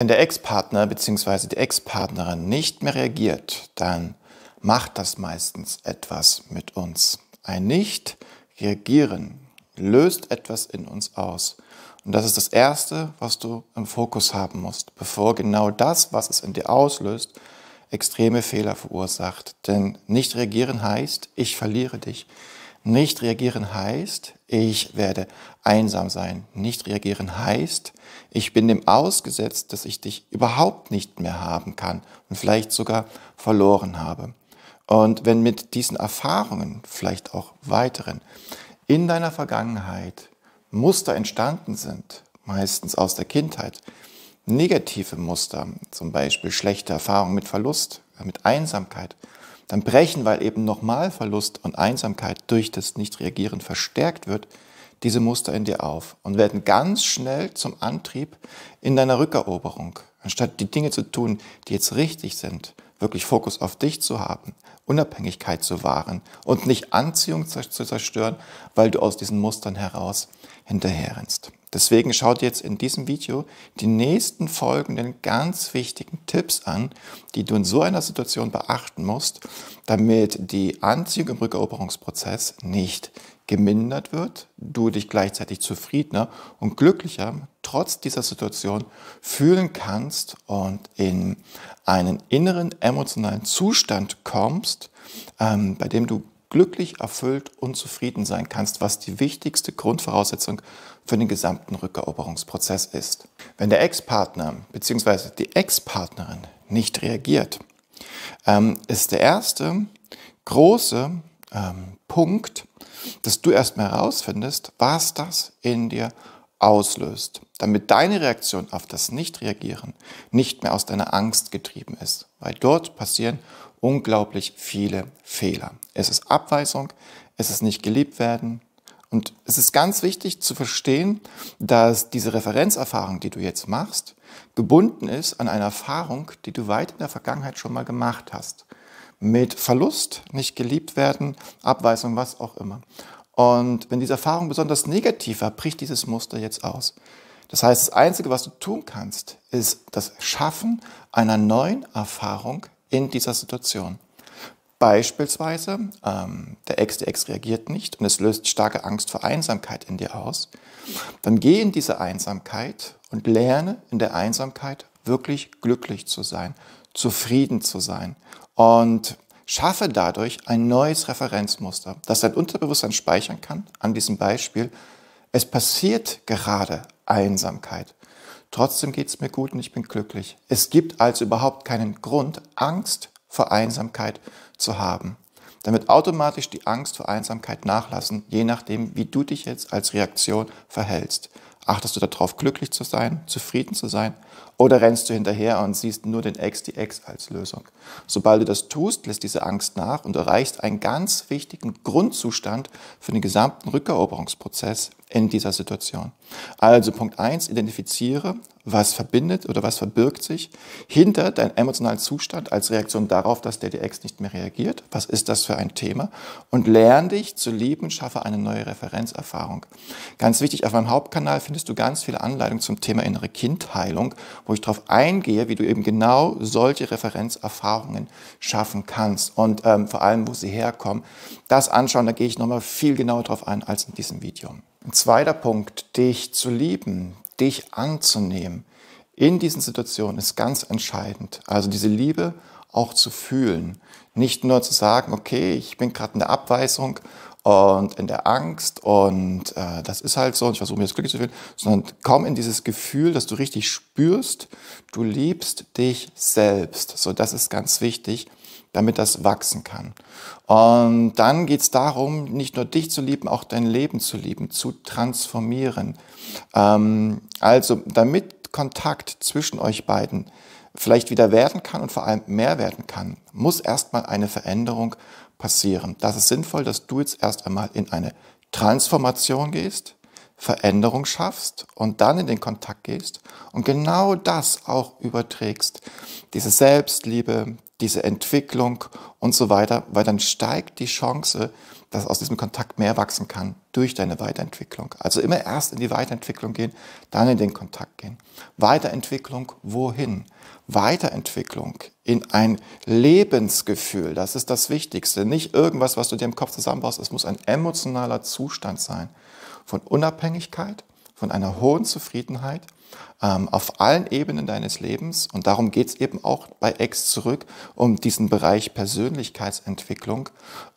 Wenn der Ex-Partner bzw. die Ex-Partnerin nicht mehr reagiert, dann macht das meistens etwas mit uns. Ein Nicht-Reagieren löst etwas in uns aus. Und das ist das Erste, was du im Fokus haben musst, bevor genau das, was es in dir auslöst, extreme Fehler verursacht. Denn Nicht-Reagieren heißt, ich verliere dich. Nicht reagieren heißt, ich werde einsam sein. Nicht reagieren heißt, ich bin dem ausgesetzt, dass ich dich überhaupt nicht mehr haben kann und vielleicht sogar verloren habe. Und wenn mit diesen Erfahrungen, vielleicht auch weiteren, in deiner Vergangenheit Muster entstanden sind, meistens aus der Kindheit, negative Muster, zum Beispiel schlechte Erfahrungen mit Verlust, mit Einsamkeit, dann brechen, weil eben nochmal Verlust und Einsamkeit durch das Nichtreagieren verstärkt wird, diese Muster in dir auf und werden ganz schnell zum Antrieb in deiner Rückeroberung. Anstatt die Dinge zu tun, die jetzt richtig sind, wirklich Fokus auf dich zu haben, Unabhängigkeit zu wahren und nicht Anziehung zu zerstören, weil du aus diesen Mustern heraus hinterherrennst. Deswegen schaut jetzt in diesem Video die nächsten folgenden ganz wichtigen Tipps an, die du in so einer Situation beachten musst, damit die Anziehung im Rückeroberungsprozess nicht gemindert wird, du dich gleichzeitig zufriedener und glücklicher trotz dieser Situation fühlen kannst und in einen inneren emotionalen Zustand kommst, ähm, bei dem du glücklich, erfüllt und zufrieden sein kannst, was die wichtigste Grundvoraussetzung für den gesamten Rückeroberungsprozess ist. Wenn der Ex-Partner bzw. die Ex-Partnerin nicht reagiert, ähm, ist der erste große ähm, Punkt, dass du erstmal herausfindest, was das in dir auslöst, damit deine Reaktion auf das Nicht-Reagieren nicht mehr aus deiner Angst getrieben ist, weil dort passieren unglaublich viele Fehler. Es ist Abweisung, es ist nicht geliebt werden, und es ist ganz wichtig zu verstehen, dass diese Referenzerfahrung, die du jetzt machst, gebunden ist an eine Erfahrung, die du weit in der Vergangenheit schon mal gemacht hast. Mit Verlust, nicht geliebt werden, Abweisung, was auch immer. Und wenn diese Erfahrung besonders negativ war, bricht dieses Muster jetzt aus. Das heißt, das Einzige, was du tun kannst, ist das Schaffen einer neuen Erfahrung in dieser Situation. Beispielsweise, ähm, der Ex, der Ex reagiert nicht und es löst starke Angst vor Einsamkeit in dir aus. Dann geh in diese Einsamkeit und lerne in der Einsamkeit wirklich glücklich zu sein, zufrieden zu sein. Und schaffe dadurch ein neues Referenzmuster, das dein Unterbewusstsein speichern kann, an diesem Beispiel. Es passiert gerade Einsamkeit. Trotzdem geht es mir gut und ich bin glücklich. Es gibt also überhaupt keinen Grund, Angst vor Einsamkeit zu haben. Damit automatisch die Angst vor Einsamkeit nachlassen, je nachdem, wie du dich jetzt als Reaktion verhältst. Achtest du darauf, glücklich zu sein, zufrieden zu sein? Oder rennst du hinterher und siehst nur den Ex, die Ex als Lösung? Sobald du das tust, lässt diese Angst nach und erreichst einen ganz wichtigen Grundzustand für den gesamten Rückeroberungsprozess in dieser Situation. Also Punkt eins: identifiziere, was verbindet oder was verbirgt sich hinter deinem emotionalen Zustand als Reaktion darauf, dass der DX nicht mehr reagiert. Was ist das für ein Thema? Und lerne dich zu lieben, schaffe eine neue Referenzerfahrung. Ganz wichtig, auf meinem Hauptkanal findest du ganz viele Anleitungen zum Thema innere Kindheilung, wo ich darauf eingehe, wie du eben genau solche Referenzerfahrungen schaffen kannst und ähm, vor allem, wo sie herkommen. Das anschauen, da gehe ich nochmal viel genauer drauf ein als in diesem Video. Ein zweiter Punkt, dich zu lieben dich anzunehmen in diesen Situationen ist ganz entscheidend. Also diese Liebe auch zu fühlen. Nicht nur zu sagen, okay, ich bin gerade in der Abweisung und in der Angst und äh, das ist halt so und ich versuche mir das glücklich zu fühlen, sondern komm in dieses Gefühl, dass du richtig spürst, du liebst dich selbst. So, das ist ganz wichtig damit das wachsen kann. Und dann geht es darum, nicht nur dich zu lieben, auch dein Leben zu lieben, zu transformieren. Ähm, also damit Kontakt zwischen euch beiden vielleicht wieder werden kann und vor allem mehr werden kann, muss erstmal eine Veränderung passieren. Das ist sinnvoll, dass du jetzt erst einmal in eine Transformation gehst, Veränderung schaffst und dann in den Kontakt gehst und genau das auch überträgst. Diese Selbstliebe, diese Entwicklung und so weiter, weil dann steigt die Chance, dass aus diesem Kontakt mehr wachsen kann durch deine Weiterentwicklung. Also immer erst in die Weiterentwicklung gehen, dann in den Kontakt gehen. Weiterentwicklung wohin? Weiterentwicklung in ein Lebensgefühl, das ist das Wichtigste. Nicht irgendwas, was du dir im Kopf zusammenbaust, es muss ein emotionaler Zustand sein von Unabhängigkeit, von einer hohen Zufriedenheit ähm, auf allen Ebenen deines Lebens. Und darum geht es eben auch bei Ex zurück, um diesen Bereich Persönlichkeitsentwicklung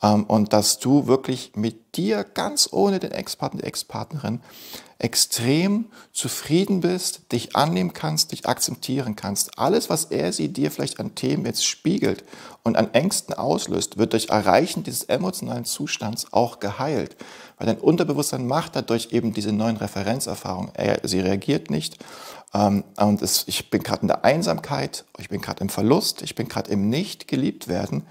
ähm, und dass du wirklich mit dir ganz ohne den Ex-Partner, die Ex-Partnerin extrem zufrieden bist, dich annehmen kannst, dich akzeptieren kannst. Alles, was er sie dir vielleicht an Themen jetzt spiegelt und an Ängsten auslöst, wird durch Erreichen dieses emotionalen Zustands auch geheilt weil dein Unterbewusstsein macht dadurch eben diese neuen Referenzerfahrungen. Er, sie reagiert nicht. Ähm, und es, ich bin gerade in der Einsamkeit, ich bin gerade im Verlust, ich bin gerade im Nicht geliebt werden,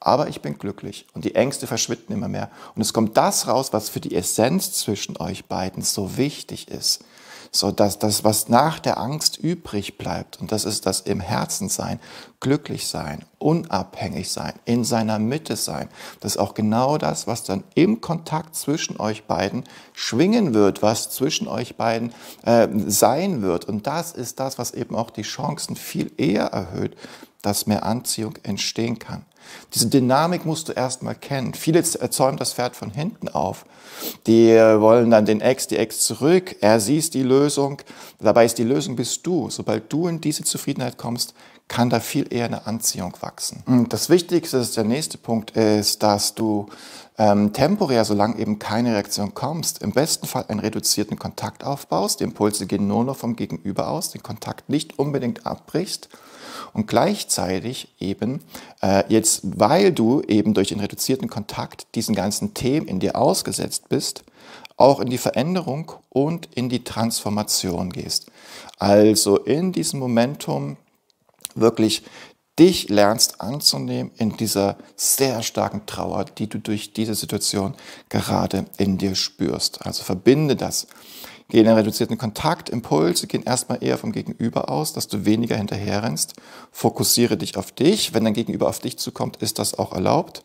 aber ich bin glücklich. Und die Ängste verschwinden immer mehr. Und es kommt das raus, was für die Essenz zwischen euch beiden so wichtig ist so dass das, was nach der Angst übrig bleibt, und das ist das im Herzen sein, glücklich sein, unabhängig sein, in seiner Mitte sein, das ist auch genau das, was dann im Kontakt zwischen euch beiden schwingen wird, was zwischen euch beiden äh, sein wird. Und das ist das, was eben auch die Chancen viel eher erhöht, dass mehr Anziehung entstehen kann. Diese Dynamik musst du erstmal kennen. Viele zäumen das Pferd von hinten auf. Die äh, wollen dann den Ex, die Ex zurück. Er siehst die Lösung. Dabei ist die Lösung bist du. Sobald du in diese Zufriedenheit kommst, kann da viel eher eine Anziehung wachsen. Und das Wichtigste, ist der nächste Punkt, ist, dass du ähm, temporär, solange eben keine Reaktion kommst, im besten Fall einen reduzierten Kontakt aufbaust. Die Impulse gehen nur noch vom Gegenüber aus, den Kontakt nicht unbedingt abbrichst und gleichzeitig eben äh, jetzt, weil du eben durch den reduzierten Kontakt diesen ganzen Themen in dir ausgesetzt bist, auch in die Veränderung und in die Transformation gehst. Also in diesem Momentum wirklich dich lernst anzunehmen in dieser sehr starken Trauer, die du durch diese Situation gerade in dir spürst. Also verbinde das gehen in reduzierten Kontakt, Impulse gehen erstmal eher vom Gegenüber aus, dass du weniger hinterherrennst. Fokussiere dich auf dich. Wenn dein Gegenüber auf dich zukommt, ist das auch erlaubt.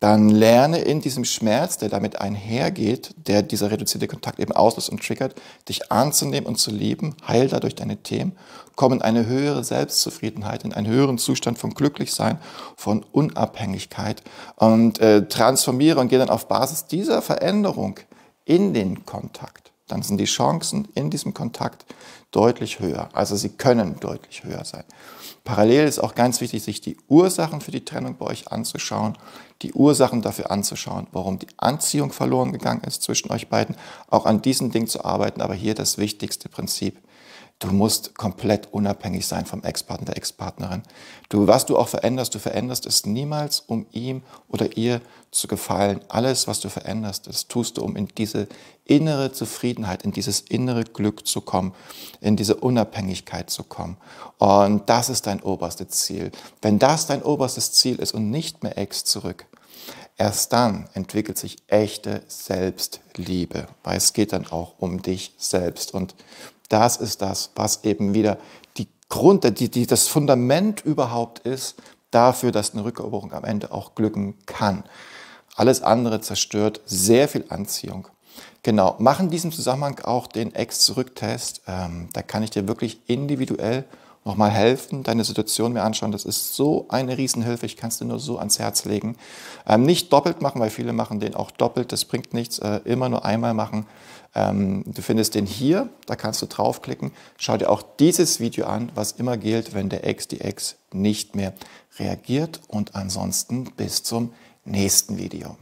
Dann lerne in diesem Schmerz, der damit einhergeht, der dieser reduzierte Kontakt eben auslöst und triggert, dich anzunehmen und zu lieben. Heil dadurch deine Themen. Komm in eine höhere Selbstzufriedenheit, in einen höheren Zustand von Glücklichsein, von Unabhängigkeit und äh, transformiere und gehe dann auf Basis dieser Veränderung in den Kontakt dann sind die Chancen in diesem Kontakt deutlich höher. Also sie können deutlich höher sein. Parallel ist auch ganz wichtig, sich die Ursachen für die Trennung bei euch anzuschauen, die Ursachen dafür anzuschauen, warum die Anziehung verloren gegangen ist zwischen euch beiden, auch an diesem Ding zu arbeiten, aber hier das wichtigste Prinzip, Du musst komplett unabhängig sein vom Ex-Partner, der Ex-Partnerin. Du, was du auch veränderst, du veränderst es niemals, um ihm oder ihr zu gefallen. Alles, was du veränderst, das tust du, um in diese innere Zufriedenheit, in dieses innere Glück zu kommen, in diese Unabhängigkeit zu kommen. Und das ist dein oberstes Ziel. Wenn das dein oberstes Ziel ist und nicht mehr Ex zurück, Erst dann entwickelt sich echte Selbstliebe, weil es geht dann auch um dich selbst. Und das ist das, was eben wieder die Grund, die, die, das Fundament überhaupt ist dafür, dass eine Rückeroberung am Ende auch glücken kann. Alles andere zerstört sehr viel Anziehung. Genau, mach in diesem Zusammenhang auch den Ex-Zurück-Test. Ähm, da kann ich dir wirklich individuell nochmal helfen, deine Situation mir anschauen. Das ist so eine Riesenhilfe. Ich kann es dir nur so ans Herz legen. Ähm, nicht doppelt machen, weil viele machen den auch doppelt. Das bringt nichts. Äh, immer nur einmal machen. Ähm, du findest den hier. Da kannst du draufklicken. Schau dir auch dieses Video an, was immer gilt, wenn der Ex, die Ex nicht mehr reagiert. Und ansonsten bis zum nächsten Video.